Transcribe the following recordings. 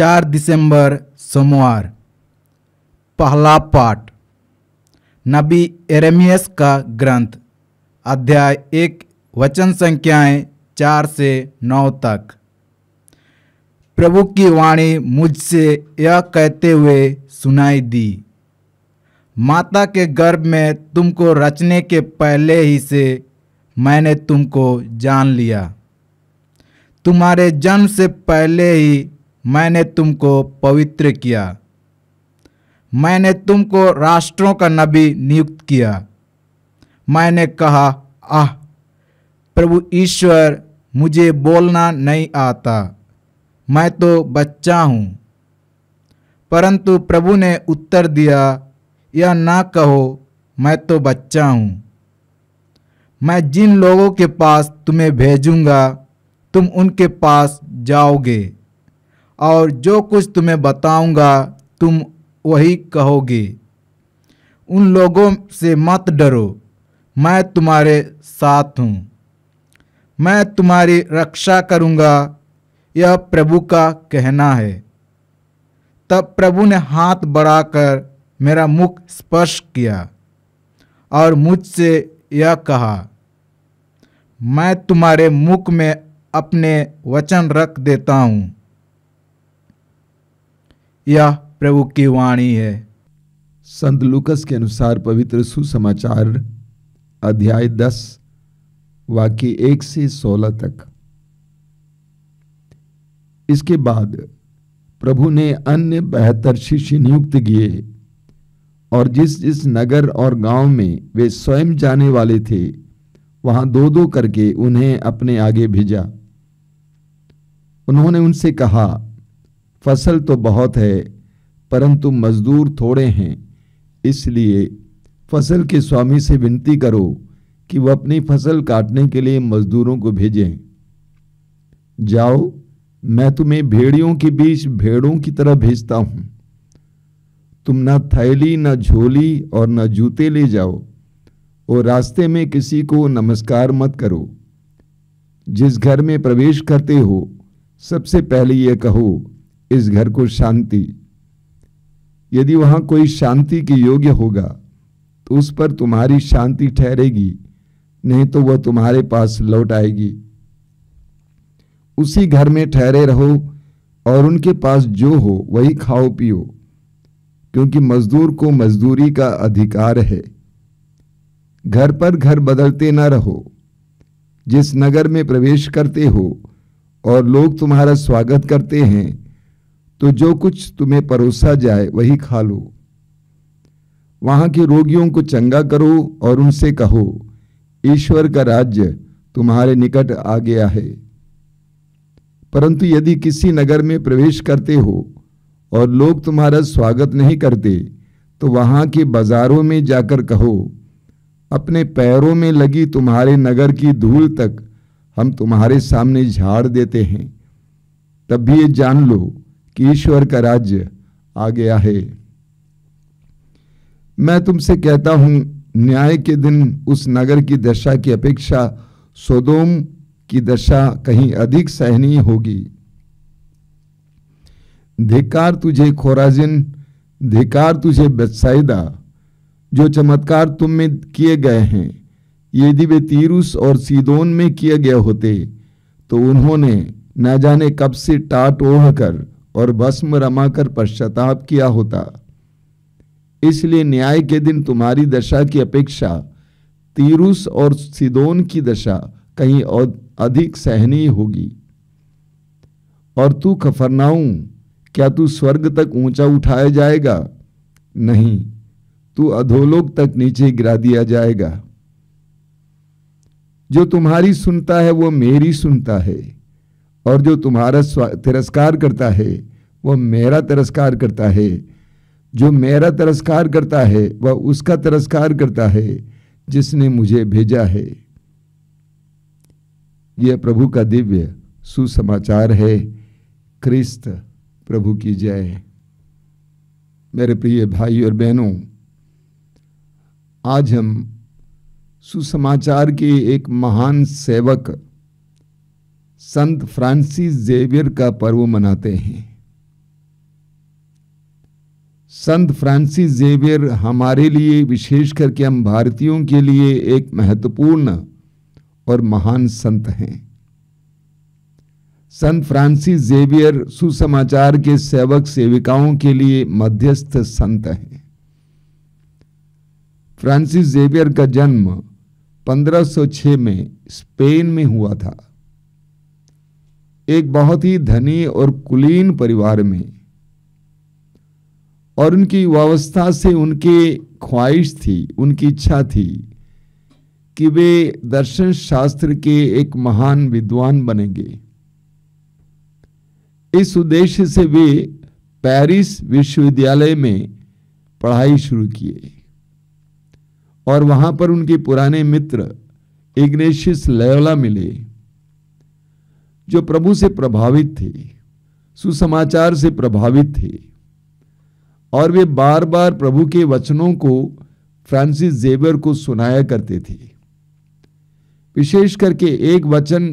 चार दिसंबर सोमवार पहला पाठ नबी एरेमियस का ग्रंथ अध्याय एक वचन संख्याएं चार से नौ तक प्रभु की वाणी मुझसे यह कहते हुए सुनाई दी माता के गर्भ में तुमको रचने के पहले ही से मैंने तुमको जान लिया तुम्हारे जन्म से पहले ही मैंने तुमको पवित्र किया मैंने तुमको राष्ट्रों का नबी नियुक्त किया मैंने कहा आह प्रभु ईश्वर मुझे बोलना नहीं आता मैं तो बच्चा हूँ परंतु प्रभु ने उत्तर दिया या ना कहो मैं तो बच्चा हूँ मैं जिन लोगों के पास तुम्हें भेजूँगा तुम उनके पास जाओगे और जो कुछ तुम्हें बताऊंगा तुम वही कहोगे उन लोगों से मत डरो मैं तुम्हारे साथ हूँ मैं तुम्हारी रक्षा करूँगा यह प्रभु का कहना है तब प्रभु ने हाथ बढ़ाकर मेरा मुख स्पर्श किया और मुझसे यह कहा मैं तुम्हारे मुख में अपने वचन रख देता हूँ यह प्रभु की वाणी है संत लुकस के अनुसार पवित्र सुसमाचार अध्याय दस वाक्य एक से सोलह तक इसके बाद प्रभु ने अन्य बेहतर शिष्य नियुक्त किए और जिस जिस नगर और गांव में वे स्वयं जाने वाले थे वहां दो दो करके उन्हें अपने आगे भेजा उन्होंने उनसे कहा फसल तो बहुत है परंतु मजदूर थोड़े हैं इसलिए फसल के स्वामी से विनती करो कि वह अपनी फसल काटने के लिए मजदूरों को भेजें जाओ मैं तुम्हें भेड़ियों के बीच भेड़ों की तरह भेजता हूं तुम न थैली ना झोली और न जूते ले जाओ और रास्ते में किसी को नमस्कार मत करो जिस घर में प्रवेश करते हो सबसे पहले यह कहो इस घर को शांति यदि वहां कोई शांति के योग्य होगा तो उस पर तुम्हारी शांति ठहरेगी नहीं तो वह तुम्हारे पास लौट आएगी उसी घर में ठहरे रहो और उनके पास जो हो वही खाओ पियो क्योंकि मजदूर को मजदूरी का अधिकार है घर पर घर बदलते ना रहो जिस नगर में प्रवेश करते हो और लोग तुम्हारा स्वागत करते हैं तो जो कुछ तुम्हें परोसा जाए वही खा लो वहां के रोगियों को चंगा करो और उनसे कहो ईश्वर का राज्य तुम्हारे निकट आ गया है परंतु यदि किसी नगर में प्रवेश करते हो और लोग तुम्हारा स्वागत नहीं करते तो वहां के बाजारों में जाकर कहो अपने पैरों में लगी तुम्हारे नगर की धूल तक हम तुम्हारे सामने झाड़ देते हैं तब भी ये जान लो कि ईश्वर का राज्य आ गया है मैं तुमसे कहता हूं न्याय के दिन उस नगर की दशा की अपेक्षा सोदोम की दशा कहीं अधिक सहनीय होगी धिकार तुझे खोराजिन धिकार तुझे बत्साइदा जो चमत्कार तुम में किए गए हैं यदि वे तीरुस और सीदोन में किए गए होते तो उन्होंने न जाने कब से टाट ओढ़ कर और भस्म रमाकर पश्चाताप किया होता इसलिए न्याय के दिन तुम्हारी दशा की अपेक्षा तीरुस और सिदोन की दशा कहीं अधिक सहनीय होगी और तू खफरनाऊ क्या तू स्वर्ग तक ऊंचा उठाया जाएगा नहीं तू अधोलोक तक नीचे गिरा दिया जाएगा जो तुम्हारी सुनता है वो मेरी सुनता है और जो तुम्हारा तिरस्कार करता है वह मेरा तिरस्कार करता है जो मेरा तिरस्कार करता है वह उसका तिरस्कार करता है जिसने मुझे भेजा है यह प्रभु का दिव्य सुसमाचार है क्रिस्त प्रभु की जय मेरे प्रिय भाई और बहनों आज हम सुसमाचार के एक महान सेवक संत फ्रांसिस जेवियर का पर्व मनाते हैं संत फ्रांसिस जेवियर हमारे लिए विशेष करके हम भारतीयों के लिए एक महत्वपूर्ण और महान संत हैं संत फ्रांसिस जेवियर सुसमाचार के सेवक सेविकाओं के लिए मध्यस्थ संत हैं फ्रांसिस जेवियर का जन्म 1506 में स्पेन में हुआ था एक बहुत ही धनी और कुलीन परिवार में और उनकी युवावस्था से उनके ख्वाहिश थी उनकी इच्छा थी कि वे दर्शन शास्त्र के एक महान विद्वान बनेंगे इस उद्देश्य से वे पेरिस विश्वविद्यालय में पढ़ाई शुरू किए और वहां पर उनके पुराने मित्र इग्नेशियस लयोला मिले जो प्रभु से प्रभावित थे सुसमाचार से प्रभावित थे और वे बार बार प्रभु के वचनों को फ्रांसिस जेवर को सुनाया करते थे विशेष करके एक वचन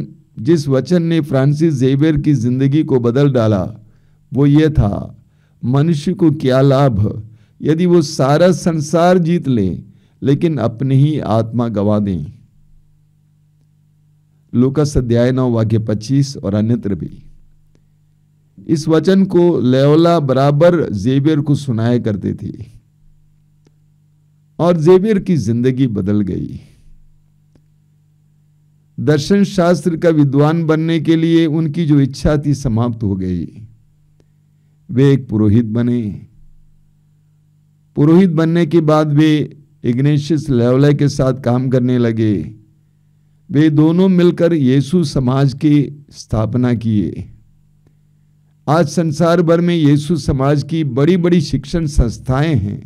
जिस वचन ने फ्रांसिस जेवियर की जिंदगी को बदल डाला वो ये था मनुष्य को क्या लाभ यदि वो सारा संसार जीत ले, लेकिन अपनी ही आत्मा गवा दें लुकस अध्याय नौ वाक्य पच्चीस और अन्यत्र भी इस वचन को लेवला बराबर जेबियर को सुनाया करते थे और जेबियर की जिंदगी बदल गई दर्शन शास्त्र का विद्वान बनने के लिए उनकी जो इच्छा थी समाप्त हो गई वे एक पुरोहित बने पुरोहित बनने के बाद वे इग्नेशियस लेवला के साथ काम करने लगे वे दोनों मिलकर यीशु समाज की स्थापना किए आज संसार भर में यीशु समाज की बड़ी बड़ी शिक्षण संस्थाएं हैं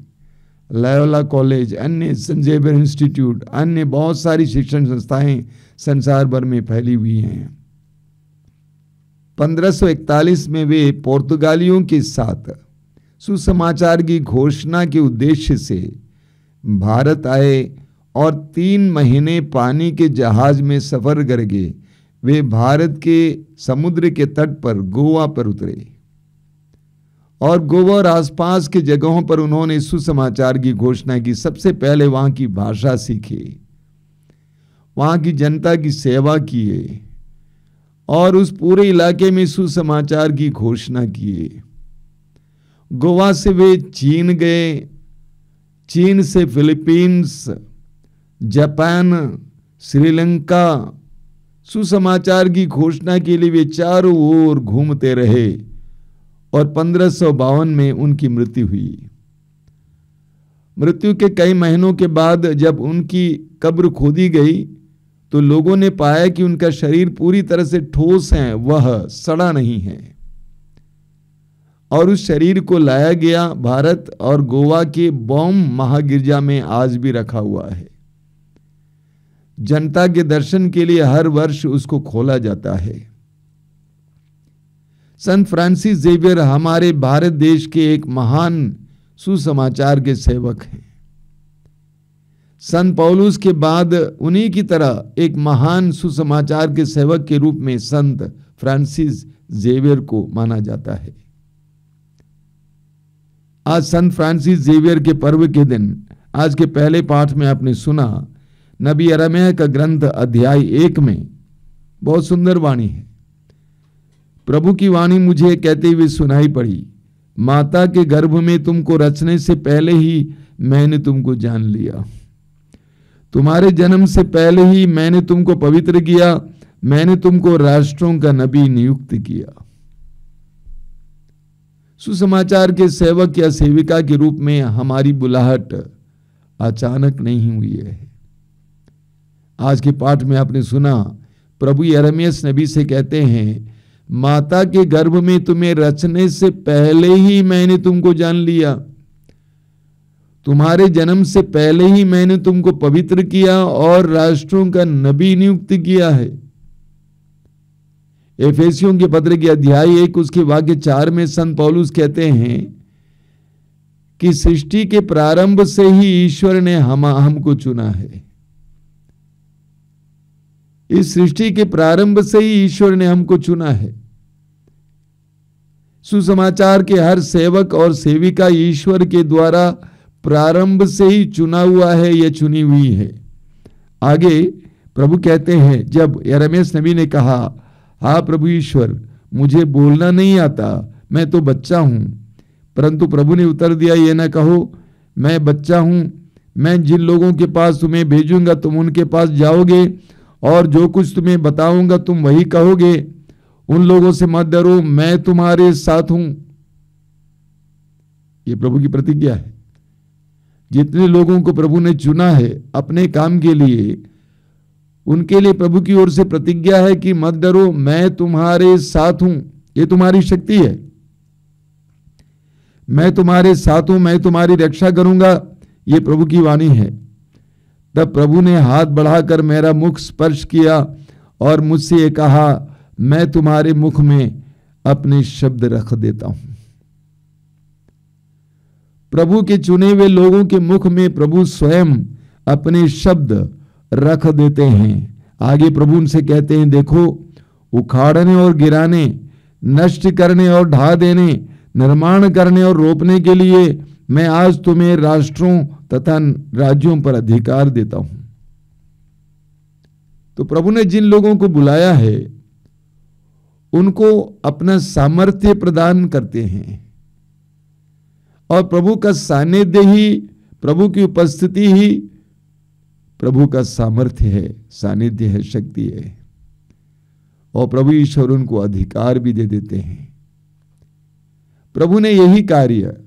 लयोला कॉलेज अन्य संजेवर इंस्टीट्यूट अन्य बहुत सारी शिक्षण संस्थाएं संसार भर में फैली हुई हैं 1541 में वे पोर्तुगालियों के साथ सुसमाचार की घोषणा के उद्देश्य से भारत आए और तीन महीने पानी के जहाज में सफ़र करके वे भारत के समुद्र के तट पर गोवा पर उतरे और गोवा और आसपास के जगहों पर उन्होंने सुसमाचार की घोषणा की सबसे पहले वहां की भाषा सीखी वहां की जनता की सेवा किए और उस पूरे इलाके में सुसमाचार की घोषणा किए गोवा से वे चीन गए चीन से फिलीपींस जापान श्रीलंका सुसमाचार की घोषणा के लिए वे चारों ओर घूमते रहे और पंद्रह में उनकी मृत्यु हुई मृत्यु के कई महीनों के बाद जब उनकी कब्र खोदी गई तो लोगों ने पाया कि उनका शरीर पूरी तरह से ठोस है वह सड़ा नहीं है और उस शरीर को लाया गया भारत और गोवा के बॉम महागिरजा में आज भी रखा हुआ है जनता के दर्शन के लिए हर वर्ष उसको खोला जाता है संत फ्रांसिस जेवियर हमारे भारत देश के एक महान सुसमाचार के सेवक हैं संत पौलुस के बाद उन्हीं की तरह एक महान सुसमाचार के सेवक के रूप में संत फ्रांसिस जेवियर को माना जाता है आज संत फ्रांसिस जेवियर के पर्व के दिन आज के पहले पाठ में आपने सुना नबी अरमय का ग्रंथ अध्याय एक में बहुत सुंदर वाणी है प्रभु की वाणी मुझे कहते हुए सुनाई पड़ी माता के गर्भ में तुमको रचने से पहले ही मैंने तुमको जान लिया तुम्हारे जन्म से पहले ही मैंने तुमको पवित्र किया मैंने तुमको राष्ट्रों का नबी नियुक्त किया सुसमाचार के सेवक या सेविका के रूप में हमारी बुलाहट अचानक नहीं हुई है आज के पाठ में आपने सुना प्रभु यरमियस नबी से कहते हैं माता के गर्भ में तुम्हें रचने से पहले ही मैंने तुमको जान लिया तुम्हारे जन्म से पहले ही मैंने तुमको पवित्र किया और राष्ट्रों का नबी नियुक्त किया है एफेसियों के पत्र के अध्याय एक उसके वाक्य चार में संत पौलुस कहते हैं कि सृष्टि के प्रारंभ से ही ईश्वर ने हम हमको चुना है इस सृष्टि के प्रारंभ से ही ईश्वर ने हमको चुना है सुसमाचार के हर सेवक और सेविका ईश्वर के द्वारा प्रारंभ से ही चुना हुआ है या चुनी हुई है आगे प्रभु कहते हैं जब रमेश नबी ने कहा हा प्रभु ईश्वर मुझे बोलना नहीं आता मैं तो बच्चा हूं परंतु प्रभु ने उत्तर दिया ये ना कहो मैं बच्चा हूं मैं जिन लोगों के पास तुम्हें भेजूंगा तुम उनके पास जाओगे और जो कुछ तुम्हें बताऊंगा तुम वही कहोगे उन लोगों से मत डरो मैं तुम्हारे साथ हूं ये प्रभु की प्रतिज्ञा है जितने लोगों को प्रभु ने चुना है अपने काम के लिए उनके लिए प्रभु की ओर से प्रतिज्ञा है कि मत डरो मैं तुम्हारे साथ हूं ये तुम्हारी शक्ति है मैं तुम्हारे साथ हूं मैं तुम्हारी रक्षा करूंगा ये प्रभु की वाणी है तब प्रभु ने हाथ बढ़ाकर मेरा मुख स्पर्श किया और मुझसे ये कहा मैं तुम्हारे मुख में अपने शब्द रख देता हूं प्रभु के चुने हुए लोगों के मुख में प्रभु स्वयं अपने शब्द रख देते हैं आगे प्रभु उनसे कहते हैं देखो उखाड़ने और गिराने नष्ट करने और ढा देने निर्माण करने और रोपने के लिए मैं आज तुम्हें राष्ट्रों तथा राज्यों पर अधिकार देता हूं तो प्रभु ने जिन लोगों को बुलाया है उनको अपना सामर्थ्य प्रदान करते हैं और प्रभु का सानिध्य ही प्रभु की उपस्थिति ही प्रभु का सामर्थ्य है सानिध्य है शक्ति है और प्रभु ईश्वर उनको अधिकार भी दे देते हैं प्रभु ने यही कार्य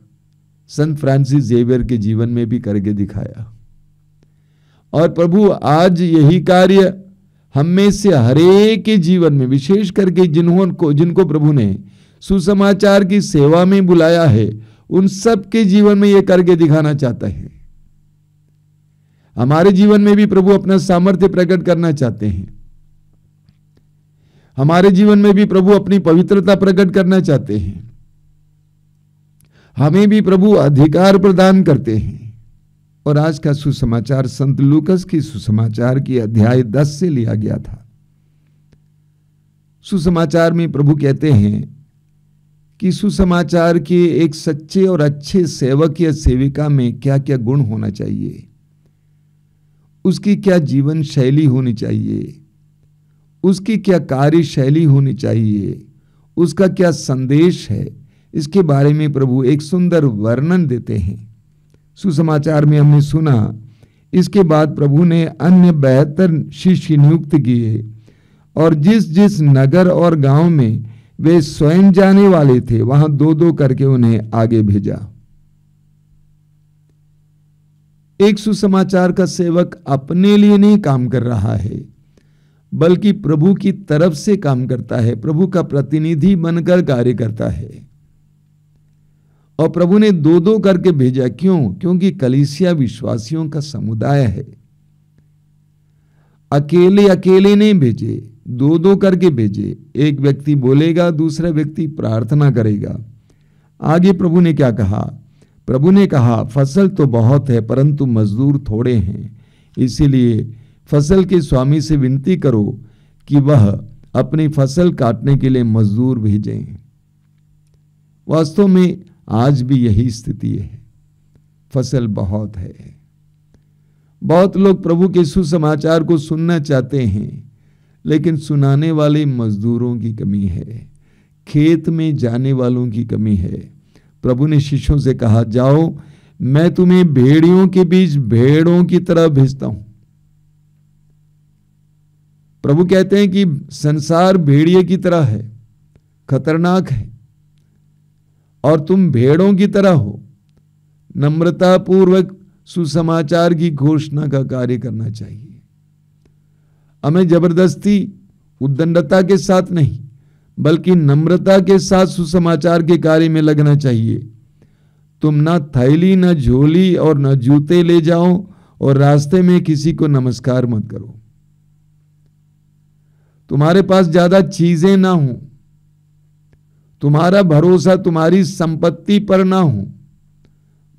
संत फ्रांसिस जेवियर के जीवन में भी करके दिखाया और प्रभु आज यही कार्य हम में से हरेक के जीवन में विशेष करके जिन्होंने जिनको प्रभु ने सुसमाचार की सेवा में बुलाया है उन सब के जीवन में यह करके दिखाना चाहता है हमारे जीवन में भी प्रभु अपना सामर्थ्य प्रकट करना चाहते हैं हमारे जीवन में भी प्रभु अपनी पवित्रता प्रकट करना चाहते हैं हमें भी प्रभु अधिकार प्रदान करते हैं और आज का सुसमाचार संत लूकस की सुसमाचार की अध्याय दस से लिया गया था सुसमाचार में प्रभु कहते हैं कि सुसमाचार के एक सच्चे और अच्छे सेवक या सेविका में क्या क्या गुण होना चाहिए उसकी क्या जीवन शैली होनी चाहिए उसकी क्या कार्य शैली होनी चाहिए उसका क्या संदेश है इसके बारे में प्रभु एक सुंदर वर्णन देते हैं सुसमाचार में हमने सुना इसके बाद प्रभु ने अन्य बेहतर शिष्य नियुक्त किए और जिस जिस नगर और गांव में वे स्वयं जाने वाले थे वहां दो दो करके उन्हें आगे भेजा एक सुसमाचार का सेवक अपने लिए नहीं काम कर रहा है बल्कि प्रभु की तरफ से काम करता है प्रभु का प्रतिनिधि बनकर कार्य करता है और प्रभु ने दो दो करके भेजा क्यों क्योंकि कलिसिया विश्वासियों का समुदाय है अकेले अकेले नहीं भेजे दो दो करके भेजे एक व्यक्ति बोलेगा दूसरा व्यक्ति प्रार्थना करेगा आगे प्रभु ने क्या कहा प्रभु ने कहा फसल तो बहुत है परंतु मजदूर थोड़े हैं इसीलिए फसल के स्वामी से विनती करो कि वह अपनी फसल काटने के लिए मजदूर भेजें वास्तव में आज भी यही स्थिति है फसल बहुत है बहुत लोग प्रभु के सुसमाचार को सुनना चाहते हैं लेकिन सुनाने वाले मजदूरों की कमी है खेत में जाने वालों की कमी है प्रभु ने शिष्यों से कहा जाओ मैं तुम्हें भेड़ियों के बीच भेड़ों की तरह भेजता हूं प्रभु कहते हैं कि संसार भेड़िए की तरह है खतरनाक है और तुम भेड़ों की तरह हो नम्रता पूर्वक सुसमाचार की घोषणा का कार्य करना चाहिए हमें जबरदस्ती उद्दंडता के साथ नहीं बल्कि नम्रता के साथ सुसमाचार के कार्य में लगना चाहिए तुम ना थैली ना झोली और ना जूते ले जाओ और रास्ते में किसी को नमस्कार मत करो तुम्हारे पास ज्यादा चीजें ना हों तुम्हारा भरोसा तुम्हारी संपत्ति पर ना हो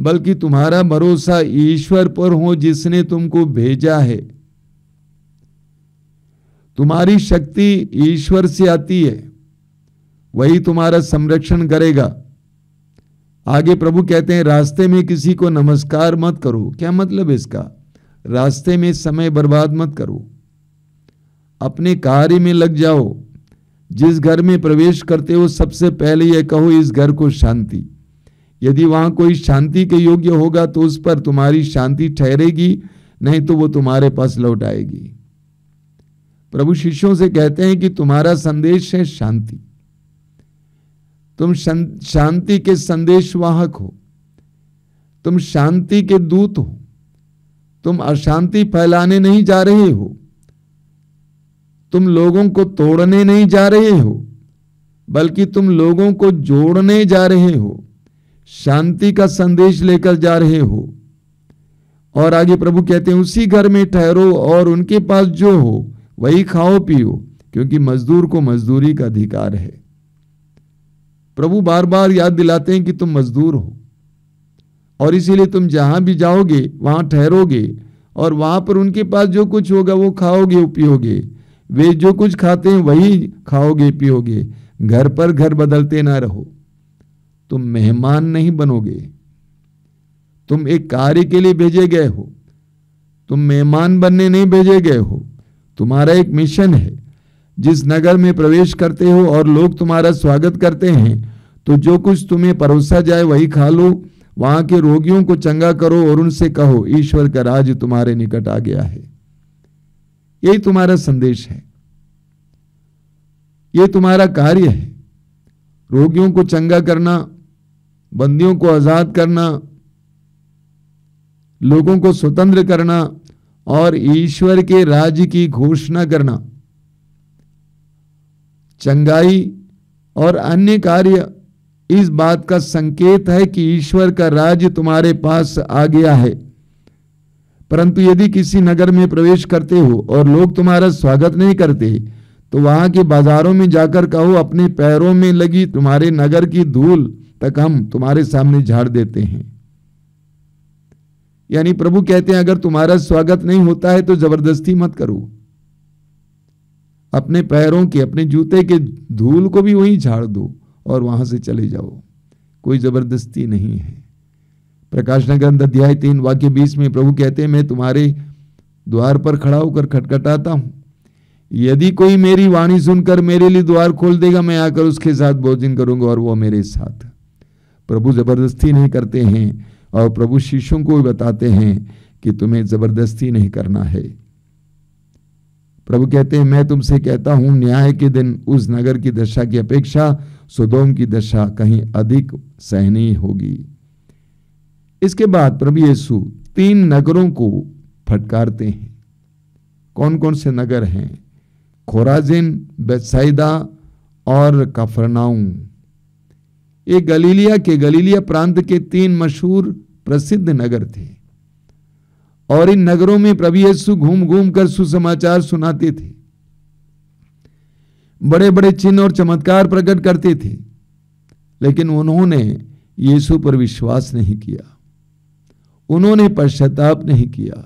बल्कि तुम्हारा भरोसा ईश्वर पर हो जिसने तुमको भेजा है तुम्हारी शक्ति ईश्वर से आती है वही तुम्हारा संरक्षण करेगा आगे प्रभु कहते हैं रास्ते में किसी को नमस्कार मत करो क्या मतलब इसका रास्ते में समय बर्बाद मत करो अपने कार्य में लग जाओ जिस घर में प्रवेश करते हो सबसे पहले यह कहो इस घर को शांति यदि वहां कोई शांति के योग्य होगा तो उस पर तुम्हारी शांति ठहरेगी नहीं तो वो तुम्हारे पास लौट आएगी प्रभु शिष्यों से कहते हैं कि तुम्हारा संदेश है शांति तुम शांति के संदेशवाहक हो तुम शांति के दूत हो तुम अशांति फैलाने नहीं जा रहे हो तुम लोगों को तोड़ने नहीं जा रहे हो बल्कि तुम लोगों को जोड़ने जा रहे हो शांति का संदेश लेकर जा रहे हो और आगे प्रभु कहते हैं उसी घर में ठहरो और उनके पास जो हो वही खाओ पियो क्योंकि मजदूर को मजदूरी का अधिकार है प्रभु बार बार याद दिलाते हैं कि तुम मजदूर हो और इसीलिए तुम जहां भी जाओगे वहां ठहरोगे और वहां पर उनके पास जो कुछ होगा वो खाओगे पियोगे वे जो कुछ खाते हैं वही खाओगे पियोगे घर पर घर बदलते ना रहो तुम मेहमान नहीं बनोगे तुम एक कार्य के लिए भेजे गए हो तुम मेहमान बनने नहीं भेजे गए हो तुम्हारा एक मिशन है जिस नगर में प्रवेश करते हो और लोग तुम्हारा स्वागत करते हैं तो जो कुछ तुम्हें परोसा जाए वही खा लो वहां के रोगियों को चंगा करो और उनसे कहो ईश्वर का राज तुम्हारे निकट आ गया है यही तुम्हारा संदेश है ये तुम्हारा कार्य है रोगियों को चंगा करना बंदियों को आज़ाद करना लोगों को स्वतंत्र करना और ईश्वर के राज्य की घोषणा करना चंगाई और अन्य कार्य इस बात का संकेत है कि ईश्वर का राज्य तुम्हारे पास आ गया है परंतु यदि किसी नगर में प्रवेश करते हो और लोग तुम्हारा स्वागत नहीं करते तो वहां के बाजारों में जाकर कहो अपने पैरों में लगी तुम्हारे नगर की धूल तक हम तुम्हारे सामने झाड़ देते हैं यानी प्रभु कहते हैं अगर तुम्हारा स्वागत नहीं होता है तो जबरदस्ती मत करो अपने पैरों के अपने जूते के धूल को भी वहीं झाड़ दो और वहां से चले जाओ कोई जबरदस्ती नहीं है प्रकाश नगर अध्याय तीन वाक्य बीस में प्रभु कहते हैं मैं तुम्हारे द्वार पर खड़ा होकर खटखटाता हूं यदि कोई मेरी वाणी सुनकर मेरे लिए द्वार खोल देगा मैं आकर उसके साथ भोजन करूंगा और वो मेरे साथ प्रभु जबरदस्ती नहीं करते हैं और प्रभु शिष्यों को भी बताते हैं कि तुम्हें जबरदस्ती नहीं करना है प्रभु कहते हैं मैं तुमसे कहता हूं न्याय के दिन उस नगर की दशा की अपेक्षा सुदोम की दशा कहीं अधिक सहनीय होगी इसके बाद प्रभु येसु तीन नगरों को फटकारते हैं कौन कौन से नगर हैं खोराजिन बेसाइदा और कफरनाऊ ये गलीलिया के गलीलिया प्रांत के तीन मशहूर प्रसिद्ध नगर थे और इन नगरों में प्रभु येसु घूम घूम कर सुसमाचार सुनाते थे बड़े बड़े चिन्ह और चमत्कार प्रकट करते थे लेकिन उन्होंने यीशु पर विश्वास नहीं किया उन्होंने पश्चाताप नहीं किया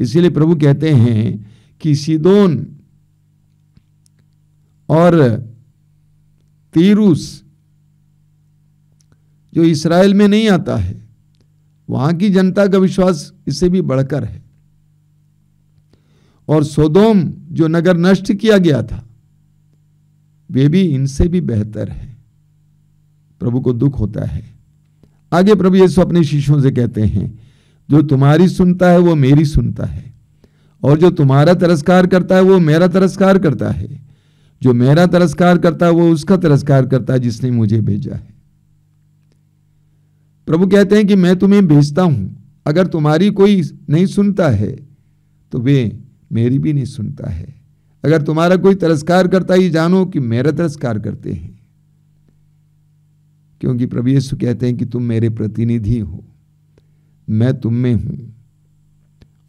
इसीलिए प्रभु कहते हैं कि सिदोन और तीरूस जो इसराइल में नहीं आता है वहां की जनता का विश्वास इससे भी बढ़कर है और सोदोम जो नगर नष्ट किया गया था वे भी इनसे भी बेहतर है प्रभु को दुख होता है आगे प्रभु यीशु अपने शिष्यों से कहते हैं जो तुम्हारी सुनता है वो मेरी सुनता है और जो तुम्हारा तिरस्कार करता है वो मेरा तिरस्कार करता है जो मेरा तिरस्कार करता है वो उसका तिरस्कार करता है जिसने मुझे भेजा है प्रभु कहते हैं कि मैं तुम्हें भेजता हूं अगर तुम्हारी कोई नहीं सुनता है तो वे मेरी भी नहीं सुनता है अगर तुम्हारा कोई तिरस्कार करता ही जानो कि मेरा तिरस्कार करते हैं क्योंकि प्रभु यीशु कहते हैं कि तुम मेरे प्रतिनिधि हो मैं तुम में हूं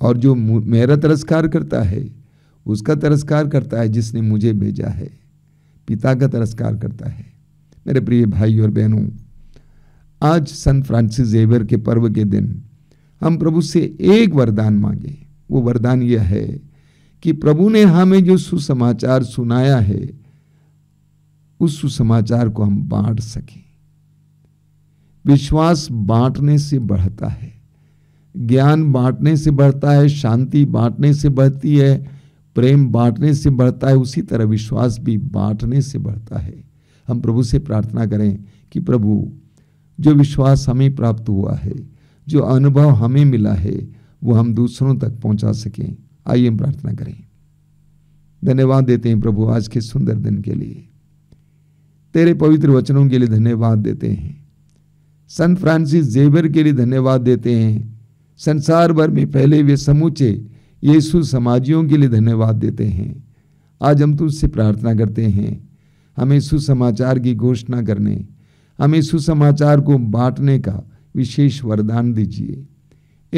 और जो मेरा तिरस्कार करता है उसका तिरस्कार करता है जिसने मुझे भेजा है पिता का तिरस्कार करता है मेरे प्रिय भाई और बहनों आज संत फ्रांसिस जेवियर के पर्व के दिन हम प्रभु से एक वरदान मांगे वो वरदान यह है कि प्रभु ने हमें जो सुसमाचार सुनाया है उस सुसमाचार को हम बांट सकें विश्वास बांटने से बढ़ता है ज्ञान बांटने से बढ़ता है शांति बांटने से बढ़ती है प्रेम बांटने से बढ़ता है उसी तरह विश्वास भी बांटने से बढ़ता है हम प्रभु से प्रार्थना करें कि प्रभु जो विश्वास हमें प्राप्त हुआ है जो अनुभव हमें मिला है वो हम दूसरों तक पहुंचा सकें आइए हम प्रार्थना करें धन्यवाद देते हैं प्रभु आज के सुंदर दिन के लिए तेरे पवित्र वचनों के लिए धन्यवाद देते हैं संत फ्रांसिस जेवर के लिए धन्यवाद देते हैं संसार भर में फैले हुए समूचे यीशु समाजियों के लिए धन्यवाद देते हैं आज हम तुझसे प्रार्थना करते हैं हमें सुसमाचार की घोषणा करने हमें सुसमाचार को बांटने का विशेष वरदान दीजिए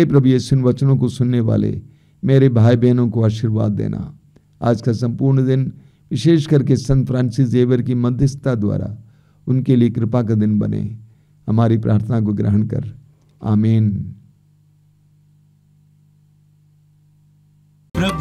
ए प्रभु ये सुन वचनों को सुनने वाले मेरे भाई बहनों को आशीर्वाद देना आज का संपूर्ण दिन विशेष करके संत फ्रांसिस जेवर की मध्यस्थता द्वारा उनके लिए कृपा का दिन बने हमारी प्रार्थना को ग्रहण कर आमीन